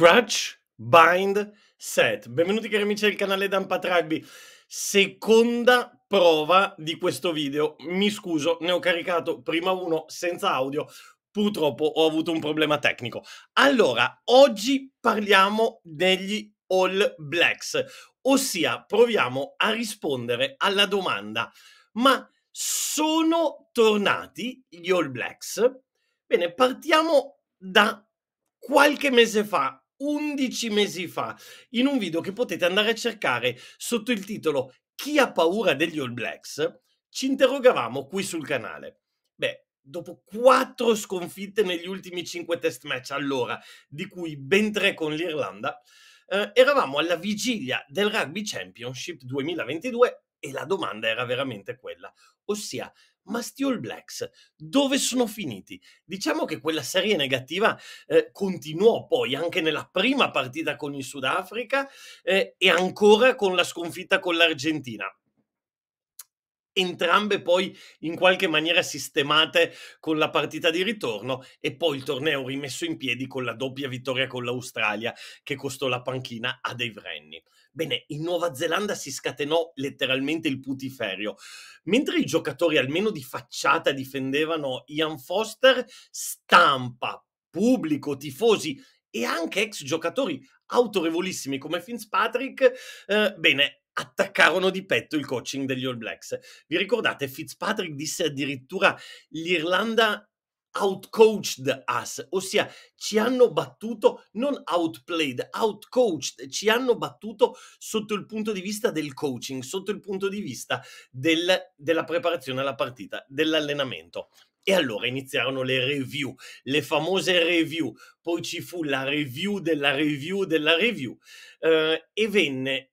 Scratch, Bind, Set. Benvenuti cari amici del canale Dan Patragbi. Seconda prova di questo video. Mi scuso, ne ho caricato prima uno senza audio. Purtroppo ho avuto un problema tecnico. Allora, oggi parliamo degli All Blacks, ossia proviamo a rispondere alla domanda ma sono tornati gli All Blacks? Bene, partiamo da qualche mese fa 11 mesi fa in un video che potete andare a cercare sotto il titolo Chi ha paura degli All Blacks? Ci interrogavamo qui sul canale. Beh, dopo quattro sconfitte negli ultimi cinque test match allora, di cui ben tre con l'Irlanda, eh, eravamo alla vigilia del Rugby Championship 2022 e la domanda era veramente quella, ossia ma sti All Blacks dove sono finiti? Diciamo che quella serie negativa eh, continuò poi anche nella prima partita con il Sudafrica eh, e ancora con la sconfitta con l'Argentina entrambe poi in qualche maniera sistemate con la partita di ritorno e poi il torneo rimesso in piedi con la doppia vittoria con l'Australia che costò la panchina a Dave Rennie. Bene, in Nuova Zelanda si scatenò letteralmente il putiferio. Mentre i giocatori almeno di facciata difendevano Ian Foster, stampa, pubblico, tifosi e anche ex giocatori autorevolissimi come Fitzpatrick, eh, bene, attaccarono di petto il coaching degli All Blacks. Vi ricordate, Fitzpatrick disse addirittura l'Irlanda outcoached us, ossia ci hanno battuto, non outplayed, outcoached, ci hanno battuto sotto il punto di vista del coaching, sotto il punto di vista del, della preparazione alla partita, dell'allenamento. E allora iniziarono le review, le famose review, poi ci fu la review della review della review eh, e venne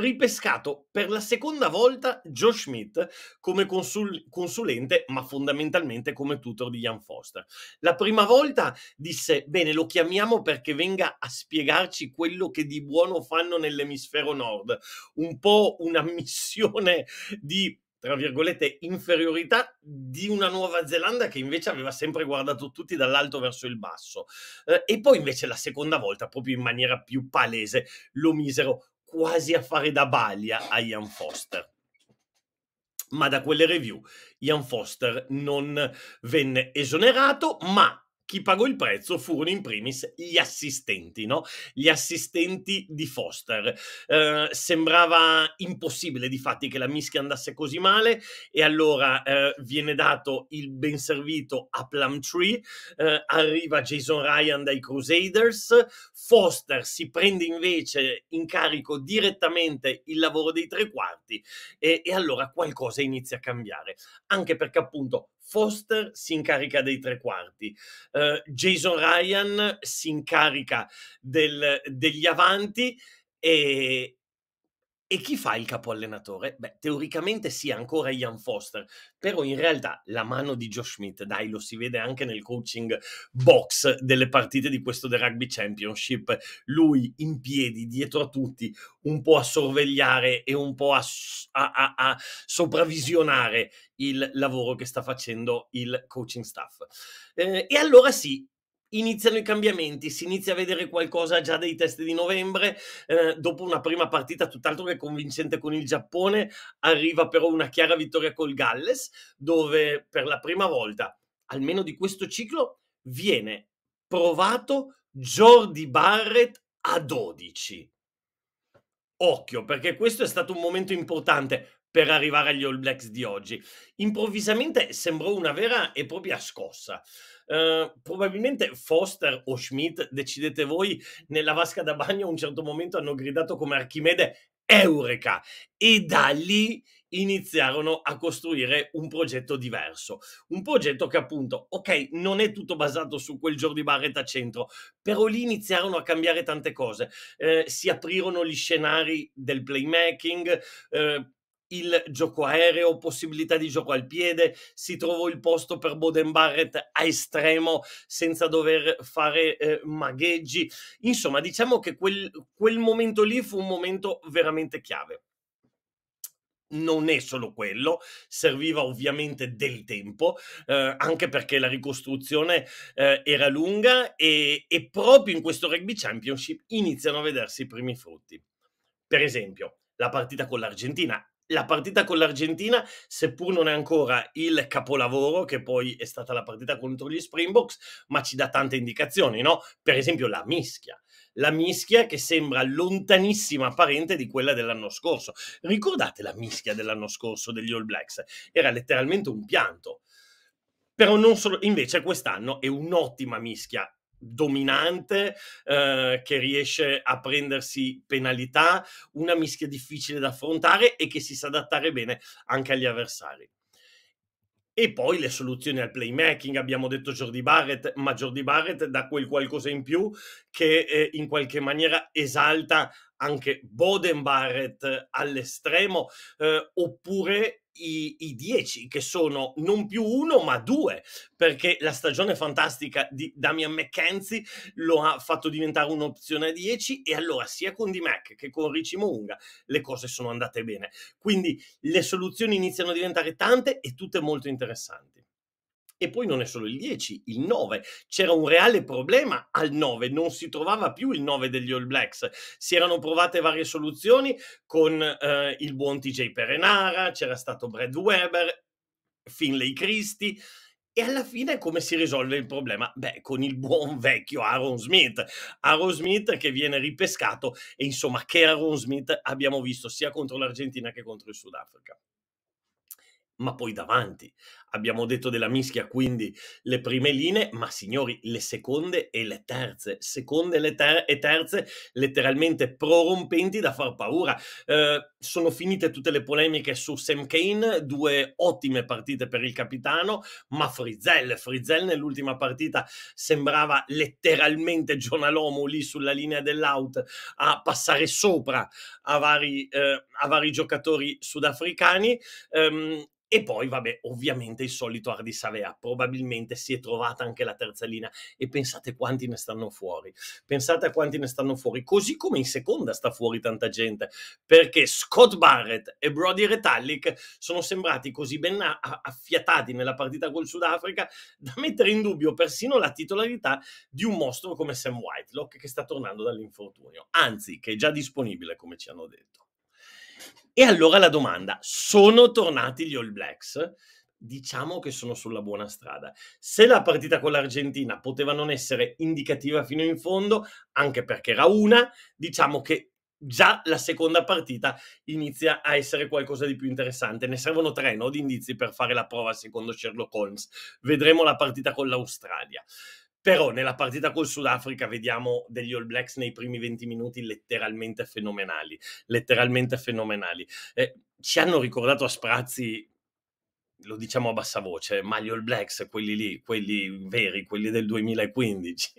ripescato per la seconda volta Joe Schmidt come consul- consulente, ma fondamentalmente come tutor di Ian Foster. La prima volta disse: Bene, lo chiamiamo perché venga a spiegarci quello che di buono fanno nell'emisfero nord. Un po' una missione di tra virgolette, inferiorità di una Nuova Zelanda che invece aveva sempre guardato tutti dall'alto verso il basso. Eh, e poi invece la seconda volta, proprio in maniera più palese, lo misero quasi a fare da baglia a Ian Foster. Ma da quelle review Ian Foster non venne esonerato, ma chi pagò il prezzo furono in primis gli assistenti, no? gli assistenti di Foster. Eh, sembrava impossibile difatti, che la mischia andasse così male e allora eh, viene dato il ben servito a Plumtree, eh, arriva Jason Ryan dai Crusaders, Foster si prende invece in carico direttamente il lavoro dei tre quarti e, e allora qualcosa inizia a cambiare, anche perché appunto Foster si incarica dei tre quarti, eh, Jason Ryan si incarica del, degli avanti e, e chi fa il capo allenatore? Beh, teoricamente sì, ancora Ian Foster, però in realtà la mano di Josh Smith, dai, lo si vede anche nel coaching box delle partite di questo The Rugby Championship. Lui in piedi, dietro a tutti, un po' a sorvegliare e un po' a, a, a, a sopravvisionare il lavoro che sta facendo il coaching staff. Eh, e allora sì, iniziano i cambiamenti, si inizia a vedere qualcosa già dei test di novembre, eh, dopo una prima partita tutt'altro che convincente con il Giappone, arriva però una chiara vittoria col Galles, dove per la prima volta, almeno di questo ciclo, viene provato Jordi Barrett a 12. Occhio, perché questo è stato un momento importante per arrivare agli All Blacks di oggi. Improvvisamente sembrò una vera e propria scossa. Eh, probabilmente Foster o Schmidt, decidete voi, nella vasca da bagno a un certo momento hanno gridato come Archimede Eureka e da lì iniziarono a costruire un progetto diverso, un progetto che appunto, ok, non è tutto basato su quel giorno di Barretta centro, però lì iniziarono a cambiare tante cose, eh, si aprirono gli scenari del playmaking, eh, il gioco aereo, possibilità di gioco al piede, si trovò il posto per Boden Barrett a estremo senza dover fare eh, magheggi. Insomma, diciamo che quel, quel momento lì fu un momento veramente chiave non è solo quello, serviva ovviamente del tempo, eh, anche perché la ricostruzione eh, era lunga e, e proprio in questo rugby championship iniziano a vedersi i primi frutti. Per esempio, la partita con l'Argentina la partita con l'Argentina, seppur non è ancora il capolavoro, che poi è stata la partita contro gli Springboks, ma ci dà tante indicazioni, no? Per esempio la mischia. La mischia che sembra lontanissima parente di quella dell'anno scorso. Ricordate la mischia dell'anno scorso degli All Blacks? Era letteralmente un pianto. Però non solo, invece quest'anno è un'ottima mischia dominante eh, che riesce a prendersi penalità, una mischia difficile da affrontare e che si sa adattare bene anche agli avversari. E poi le soluzioni al playmaking, abbiamo detto Jordi Barrett, ma Jordi Barrett dà quel qualcosa in più che eh, in qualche maniera esalta anche Boden Barrett all'estremo, eh, oppure i, i, dieci che sono non più uno ma due perché la stagione fantastica di Damian McKenzie lo ha fatto diventare un'opzione a 10 e allora sia con D-Mac che con Richie Munga le cose sono andate bene quindi le soluzioni iniziano a diventare tante e tutte molto interessanti e poi non è solo il 10, il 9. C'era un reale problema al 9, non si trovava più il 9 degli All Blacks. Si erano provate varie soluzioni con eh, il buon TJ Perenara, c'era stato Brad Weber, Finlay Christie. E alla fine come si risolve il problema? Beh, con il buon vecchio Aaron Smith. Aaron Smith che viene ripescato e insomma che Aaron Smith abbiamo visto sia contro l'Argentina che contro il Sudafrica ma poi davanti abbiamo detto della mischia, quindi le prime linee, ma signori, le seconde e le terze, seconde le ter- e terze letteralmente prorompenti da far paura. Eh, sono finite tutte le polemiche su Sam Kane, due ottime partite per il capitano, ma Frizzell, Frizzell nell'ultima partita sembrava letteralmente Gionalomo lì sulla linea dell'out a passare sopra a vari, eh, a vari giocatori sudafricani. Ehm, e poi, vabbè, ovviamente probabilmente il solito Ardi Savea, probabilmente si è trovata anche la terza linea e pensate quanti ne stanno fuori, pensate a quanti ne stanno fuori, così come in seconda sta fuori tanta gente, perché Scott Barrett e Brody Retallick sono sembrati così ben affiatati nella partita col Sudafrica da mettere in dubbio persino la titolarità di un mostro come Sam Whitelock che sta tornando dall'infortunio, anzi che è già disponibile come ci hanno detto. E allora la domanda, sono tornati gli All Blacks? diciamo che sono sulla buona strada. Se la partita con l'Argentina poteva non essere indicativa fino in fondo, anche perché era una, diciamo che già la seconda partita inizia a essere qualcosa di più interessante. Ne servono tre no, di indizi per fare la prova secondo Sherlock Holmes. Vedremo la partita con l'Australia. Però nella partita col Sudafrica vediamo degli All Blacks nei primi 20 minuti letteralmente fenomenali, letteralmente fenomenali. Eh, ci hanno ricordato a sprazzi lo diciamo a bassa voce, ma gli All Blacks, quelli lì, quelli veri, quelli del 2015,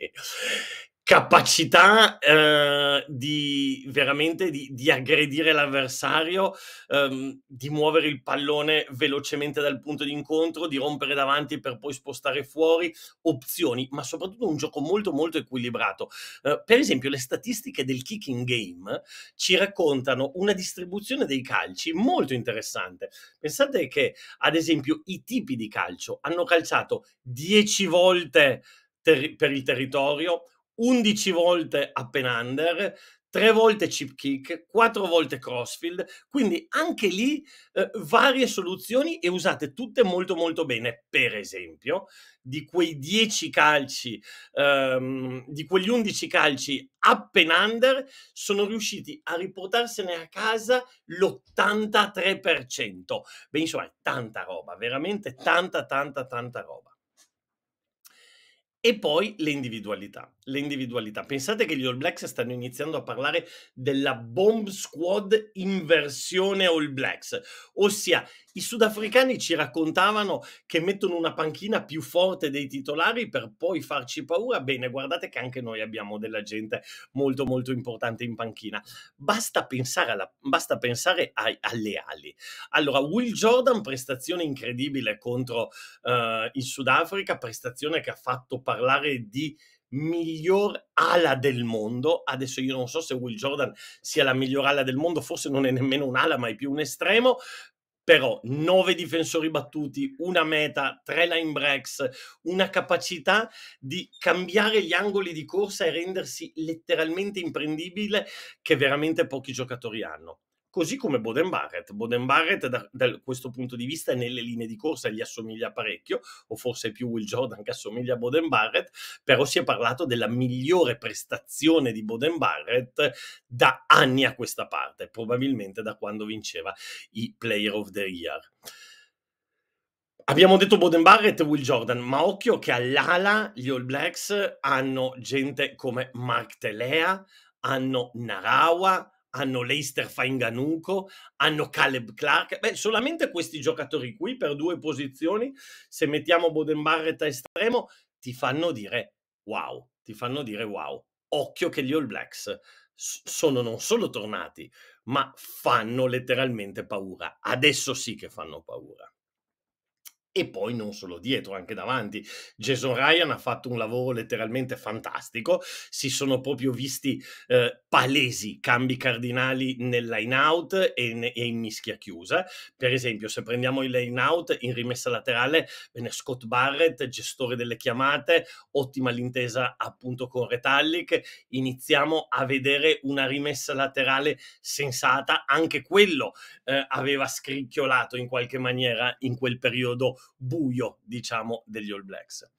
capacità eh, di veramente di, di aggredire l'avversario, ehm, di muovere il pallone velocemente dal punto di incontro, di rompere davanti per poi spostare fuori, opzioni, ma soprattutto un gioco molto molto equilibrato. Eh, per esempio le statistiche del kicking game ci raccontano una distribuzione dei calci molto interessante. Pensate che ad esempio i tipi di calcio hanno calciato 10 volte ter- per il territorio, 11 volte up and under, 3 volte chip kick, 4 volte crossfield, quindi anche lì eh, varie soluzioni e usate tutte molto molto bene. Per esempio, di quei 10 calci, ehm, di quegli 11 calci up and under, sono riusciti a riportarsene a casa l'83%. Beh, insomma, è tanta roba, veramente tanta tanta tanta roba. E poi le individualità. Le individualità. Pensate che gli All Blacks stanno iniziando a parlare della bomb squad in versione All Blacks, ossia i sudafricani ci raccontavano che mettono una panchina più forte dei titolari per poi farci paura. Bene, guardate che anche noi abbiamo della gente molto molto importante in panchina. Basta pensare, alla, basta pensare ai, alle ali. Allora, Will Jordan, prestazione incredibile contro uh, il Sudafrica, prestazione che ha fatto parlare parlare di miglior ala del mondo. Adesso io non so se Will Jordan sia la miglior ala del mondo, forse non è nemmeno un'ala, ma è più un estremo. Però nove difensori battuti, una meta, tre line breaks, una capacità di cambiare gli angoli di corsa e rendersi letteralmente imprendibile che veramente pochi giocatori hanno così come Boden Barrett. Boden Barrett da, da, questo punto di vista nelle linee di corsa gli assomiglia parecchio, o forse più Will Jordan che assomiglia a Boden Barrett, però si è parlato della migliore prestazione di Boden Barrett da anni a questa parte, probabilmente da quando vinceva i Player of the Year. Abbiamo detto Boden Barrett e Will Jordan, ma occhio che all'ala gli All Blacks hanno gente come Mark Telea, hanno Narawa, hanno Leister Fainganuco, hanno Caleb Clark. Beh, solamente questi giocatori qui per due posizioni, se mettiamo Boden Barrett a estremo, ti fanno dire wow, ti fanno dire wow. Occhio che gli All Blacks sono non solo tornati, ma fanno letteralmente paura. Adesso sì che fanno paura e poi non solo dietro, anche davanti. Jason Ryan ha fatto un lavoro letteralmente fantastico, si sono proprio visti eh, palesi cambi cardinali nel line out e in, e in, mischia chiusa. Per esempio, se prendiamo il line out in rimessa laterale, viene Scott Barrett, gestore delle chiamate, ottima l'intesa appunto con Retallic, iniziamo a vedere una rimessa laterale sensata, anche quello eh, aveva scricchiolato in qualche maniera in quel periodo buio, diciamo, degli All Blacks.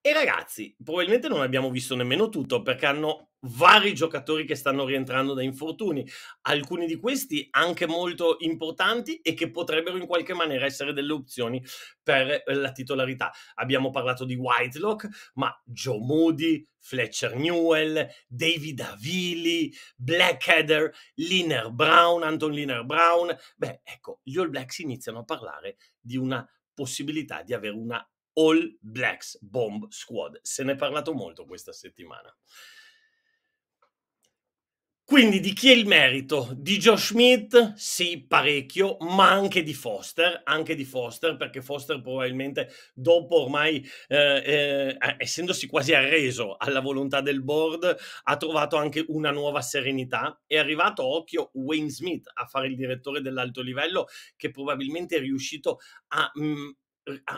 E ragazzi, probabilmente non abbiamo visto nemmeno tutto perché hanno vari giocatori che stanno rientrando da infortuni, alcuni di questi anche molto importanti e che potrebbero in qualche maniera essere delle opzioni per la titolarità. Abbiamo parlato di Whitelock, ma Joe Moody, Fletcher Newell, David Avili, Blackheader, Liner Brown, Anton Liner Brown. Beh, ecco, gli All Blacks iniziano a parlare di una possibilità di avere una All Blacks Bomb Squad. Se ne è parlato molto questa settimana. Quindi di chi è il merito? Di Josh Schmidt? Sì, parecchio, ma anche di Foster, anche di Foster, perché Foster probabilmente dopo ormai, eh, eh, eh, essendosi quasi arreso alla volontà del board, ha trovato anche una nuova serenità. È arrivato a occhio Wayne Smith a fare il direttore dell'alto livello, che probabilmente è riuscito a... Mh, mm,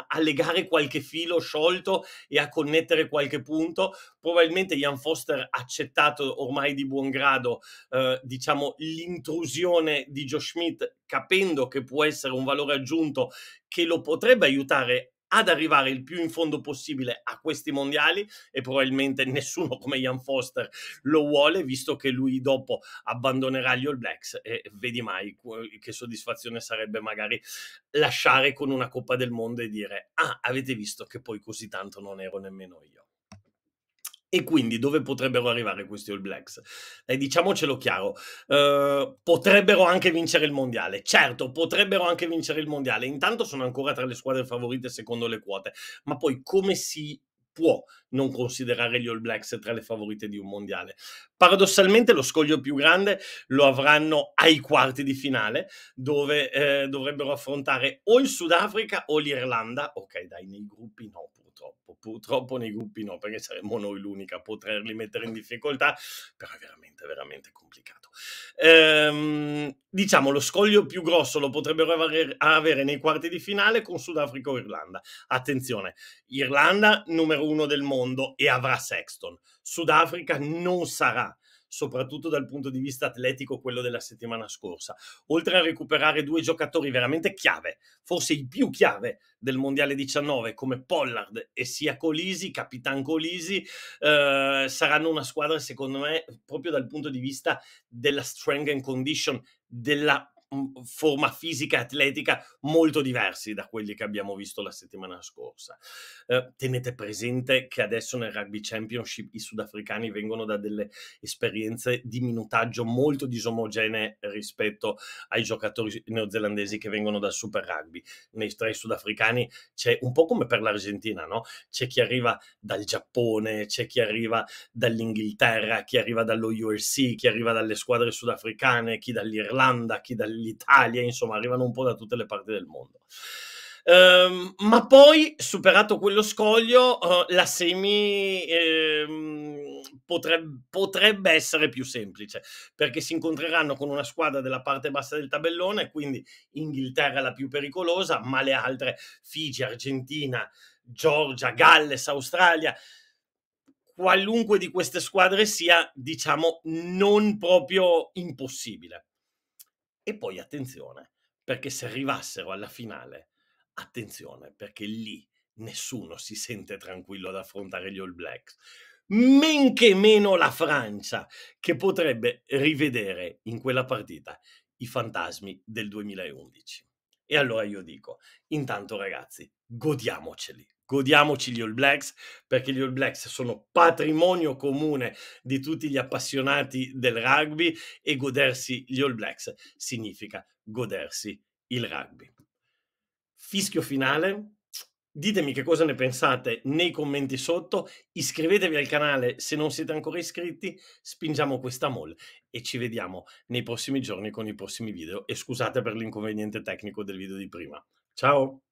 a legare qualche filo sciolto e a connettere qualche punto. Probabilmente Ian Foster ha accettato ormai di buon grado eh, diciamo, l'intrusione di Joe Schmidt capendo che può essere un valore aggiunto che lo potrebbe aiutare ad arrivare il più in fondo possibile a questi mondiali e probabilmente nessuno come Ian Foster lo vuole visto che lui dopo abbandonerà gli All Blacks e vedi mai che soddisfazione sarebbe magari lasciare con una Coppa del Mondo e dire ah avete visto che poi così tanto non ero nemmeno io. E quindi dove potrebbero arrivare questi All Blacks? Eh, diciamocelo chiaro, eh, potrebbero anche vincere il mondiale, certo, potrebbero anche vincere il mondiale, intanto sono ancora tra le squadre favorite secondo le quote, ma poi come si può non considerare gli All Blacks tra le favorite di un mondiale. Paradossalmente lo scoglio più grande lo avranno ai quarti di finale, dove eh, dovrebbero affrontare o il Sudafrica o l'Irlanda. Ok, dai, nei gruppi no, pur purtroppo, purtroppo nei gruppi no, perché saremmo noi l'unica a poterli mettere in difficoltà, però è veramente, veramente complicato. Ehm, diciamo, lo scoglio più grosso lo potrebbero avere, avere nei quarti di finale con Sudafrica o Irlanda. Attenzione, Irlanda numero uno del mondo e avrà Sexton, Sudafrica non sarà soprattutto dal punto di vista atletico, quello della settimana scorsa. Oltre a recuperare due giocatori veramente chiave, forse i più chiave del Mondiale 19, come Pollard e sia Colisi, Capitan Colisi, eh, saranno una squadra, secondo me, proprio dal punto di vista della strength and condition, della forma fisica e atletica molto diversi da quelli che abbiamo visto la settimana scorsa. Eh, tenete presente che adesso nel Rugby Championship i sudafricani vengono da delle esperienze di minutaggio molto disomogenee rispetto ai giocatori neozelandesi che vengono dal Super Rugby. Nei tre sudafricani c'è un po' come per l'Argentina, no? C'è chi arriva dal Giappone, c'è chi arriva dall'Inghilterra, chi arriva dallo URC, chi arriva dalle squadre sudafricane, chi dall'Irlanda, chi dall'Italia l'Italia, insomma, arrivano un po' da tutte le parti del mondo. Um, ma poi, superato quello scoglio, uh, la semi eh, potrebbe, potrebbe, essere più semplice, perché si incontreranno con una squadra della parte bassa del tabellone, quindi Inghilterra la più pericolosa, ma le altre Figi, Argentina, Georgia, Galles, Australia, qualunque di queste squadre sia, diciamo, non proprio impossibile. E poi attenzione, perché se arrivassero alla finale, attenzione, perché lì nessuno si sente tranquillo ad affrontare gli All Blacks, men che meno la Francia, che potrebbe rivedere in quella partita i fantasmi del 2011. E allora io dico, intanto ragazzi, godiamoceli godiamoci gli All Blacks perché gli All Blacks sono patrimonio comune di tutti gli appassionati del rugby e godersi gli All Blacks significa godersi il rugby. Fischio finale. Ditemi che cosa ne pensate nei commenti sotto, iscrivetevi al canale se non siete ancora iscritti, spingiamo questa mall e ci vediamo nei prossimi giorni con i prossimi video e scusate per l'inconveniente tecnico del video di prima. Ciao!